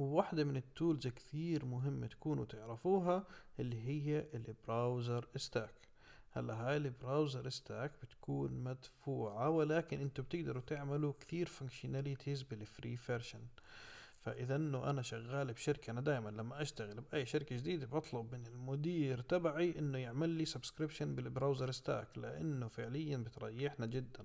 وواحدة من التولز كثير مهم تكونوا تعرفوها اللي هي البراوزر ستاك هلا هاي البراوزر ستاك بتكون مدفوعة ولكن انتوا بتقدروا تعملوا كثير فانكشناليتيز بالفري فيرشن فاذا انه انا شغال بشركه انا دائما لما اشتغل باي شركه جديده بطلب من المدير تبعي انه يعمل لي سبسكريبشن بالبراوزر ستاك لانه فعليا بتريحنا جدا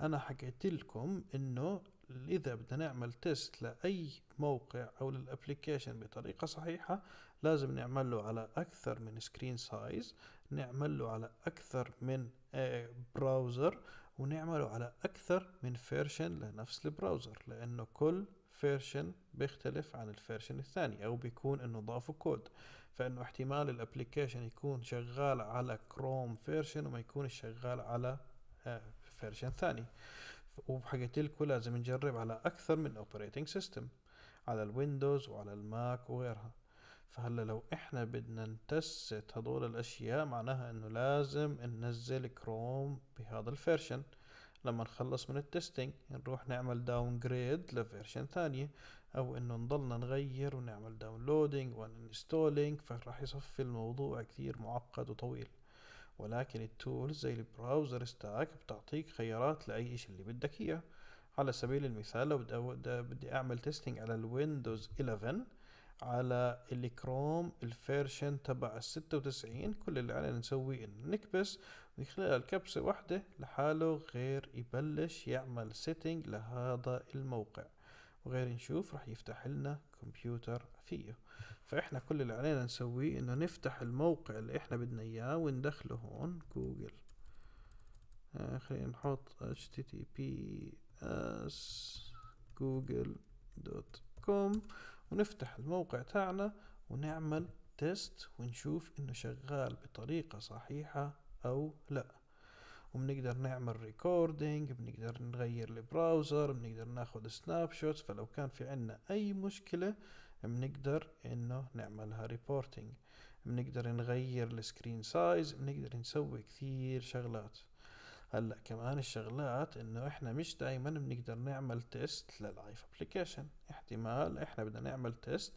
انا حكيت لكم انه إذا بدنا نعمل تيست لأي موقع أو للابلكيشن بطريقة صحيحة لازم نعمل له على أكثر من سكرين سايز نعمل له على أكثر من براوزر آه، ونعمله على أكثر من فيرشن لنفس البراوزر لأنه كل فيرشن بيختلف عن الفيرشن الثاني أو بيكون إنه ضافوا كود فإنه احتمال الابلكيشن يكون شغال على كروم فيرشن وما يكون شغال على فيرشن آه، ثاني وبحكيتلكوا لازم نجرب على أكثر من أوبريتنج سيستم على الويندوز وعلى الماك وغيرها فهلا لو احنا بدنا نتست هدول الاشياء معناها انه لازم ننزل كروم بهذا الفيرشن لما نخلص من التستنج نروح نعمل داون جريد لفيرشن ثانية او انه نضلنا نغير ونعمل داونلودينج وانستولينج فراح يصفي الموضوع كثير معقد وطويل ولكن التولز زي البراوزر ستاك بتعطيك خيارات لأي إشي اللي بدك إياه على سبيل المثال لو بدي أعمل تيستينج على الويندوز 11 على الكروم الفيرشن تبع ال 96 كل اللي علينا نسويه انه نكبس من خلال الكبسة واحدة لحاله غير يبلش يعمل سيتنج لهذا الموقع وغير نشوف راح يفتح لنا كمبيوتر فيه فاحنا كل اللي علينا نسويه انه نفتح الموقع اللي احنا بدنا اياه وندخله هون جوجل آه، خلينا نحط https google.com ونفتح الموقع تاعنا ونعمل تيست ونشوف انه شغال بطريقة صحيحة او لا وبنقدر نعمل ريكوردينج بنقدر نغير البراوزر بنقدر ناخد سناب شوتس فلو كان في عنا اي مشكلة بنقدر انه نعملها ريبورتينج بنقدر نغير السكرين سايز بنقدر نسوي كثير شغلات هلا كمان الشغلات انه احنا مش دايما بنقدر نعمل تيست للايف ابلكيشن احتمال احنا بدنا نعمل تيست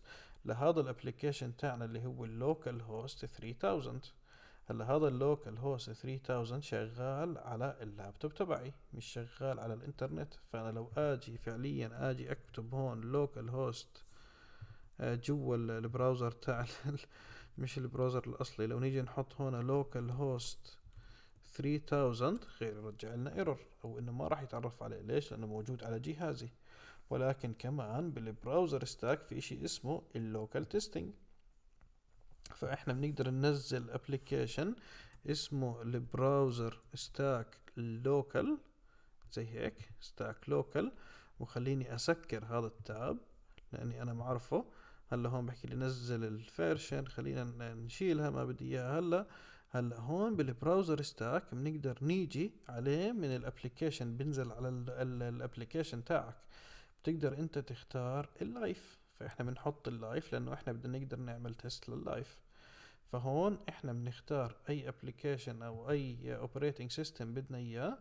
لهذا الابلكيشن تاعنا اللي هو اللوكال هوست 3000 هلا هذا اللوكال هوست 3000 شغال على اللابتوب تبعي مش شغال على الانترنت فانا لو اجي فعليا اجي اكتب هون لوكال هوست آه، جوا البراوزر تاع مش البراوزر الاصلي لو نيجي نحط هون لوكال هوست 3000 غير يرجع لنا ايرور او انه ما راح يتعرف عليه ليش لانه موجود على جهازي ولكن كمان بالبراوزر ستاك في اشي اسمه اللوكال تيستينج فاحنا بنقدر ننزل ابلكيشن اسمه البراوزر ستاك لوكال زي هيك ستاك لوكال وخليني اسكر هذا التاب لاني انا معرفه هلا هون بحكي لي نزل الفيرشن خلينا نشيلها ما بدي اياها هلا هلا هون بالبراوزر ستاك بنقدر نيجي عليه من الابلكيشن بنزل على الابلكيشن تاعك بتقدر انت تختار اللايف فاحنا بنحط اللايف لانه احنا بدنا نقدر نعمل تيست لللايف فهون احنا بنختار اي ابلكيشن او اي اوبريتنج سيستم بدنا اياه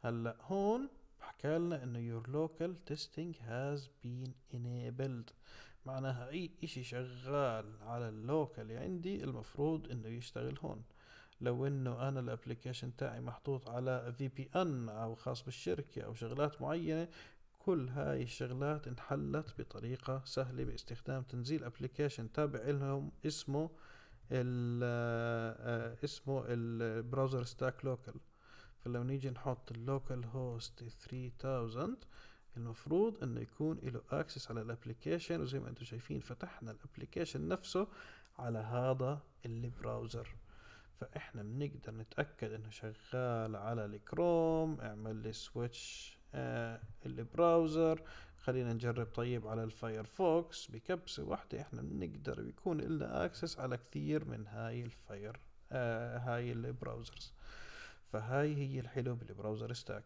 هلا هون حكالنا انه your local testing has been enabled معناها اي اشي شغال على اللوكال يعني عندي المفروض انه يشتغل هون لو انه انا الابلكيشن تاعي محطوط على في بي ان او خاص بالشركة او شغلات معينة كل هاي الشغلات انحلت بطريقة سهلة باستخدام تنزيل ابليكيشن تابع لهم اسمه ال آه، اسمه البراوزر ستاك لوكال فلو نيجي نحط اللوكال هوست 3000 المفروض انه يكون له اكسس على الابلكيشن وزي ما انتم شايفين فتحنا الابلكيشن نفسه على هذا البراوزر فاحنا بنقدر نتاكد انه شغال على الكروم اعمل لي سويتش آه، البراوزر خلينا نجرب طيب على الفايرفوكس بكبسة واحدة احنا بنقدر يكون لنا اكسس على كثير من هاي الفاير آه هاي البراوزرز فهاي هي الحلو بالبراوزر ستاك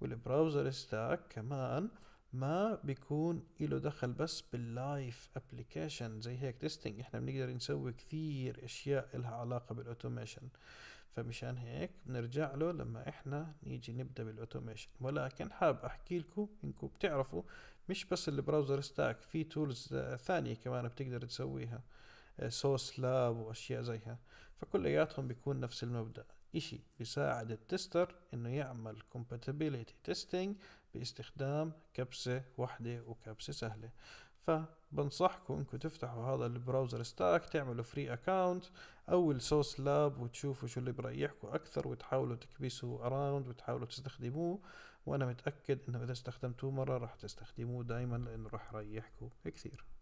والبراوزر ستاك كمان ما بيكون له دخل بس باللايف ابلكيشن زي هيك تيستنج احنا بنقدر نسوي كثير اشياء لها علاقه بالاوتوميشن فمشان هيك بنرجع له لما احنا نيجي نبدا بالاوتوميشن ولكن حاب احكي لكم انكم بتعرفوا مش بس البراوزر ستاك في تولز ثانيه كمان بتقدر تسويها سوس لاب واشياء زيها فكلياتهم بيكون نفس المبدا اشي بيساعد التستر انه يعمل كومباتيبلتي تيستينج باستخدام كبسة واحدة وكبسة سهلة فبنصحكم انكم تفتحوا هذا البراوزر ستاك تعملوا فري اكاونت او السوس لاب وتشوفوا شو اللي بريحكم اكثر وتحاولوا تكبسوا اراوند وتحاولوا تستخدموه وانا متاكد انه اذا استخدمتوه مره راح تستخدموه دائما لانه راح يريحكم كثير